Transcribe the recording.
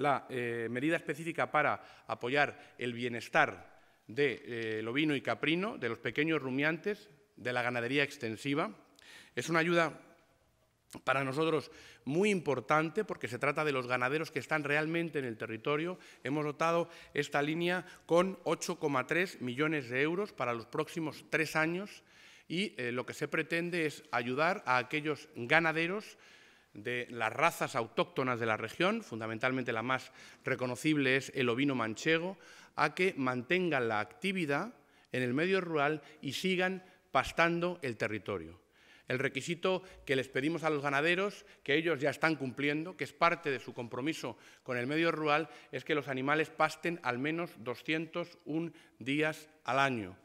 la eh, medida específica para apoyar el bienestar del de, eh, ovino y caprino, de los pequeños rumiantes, de la ganadería extensiva. Es una ayuda para nosotros muy importante porque se trata de los ganaderos que están realmente en el territorio. Hemos dotado esta línea con 8,3 millones de euros para los próximos tres años y eh, lo que se pretende es ayudar a aquellos ganaderos de las razas autóctonas de la región, fundamentalmente la más reconocible es el ovino manchego, a que mantengan la actividad en el medio rural y sigan pastando el territorio. El requisito que les pedimos a los ganaderos, que ellos ya están cumpliendo, que es parte de su compromiso con el medio rural, es que los animales pasten al menos 201 días al año.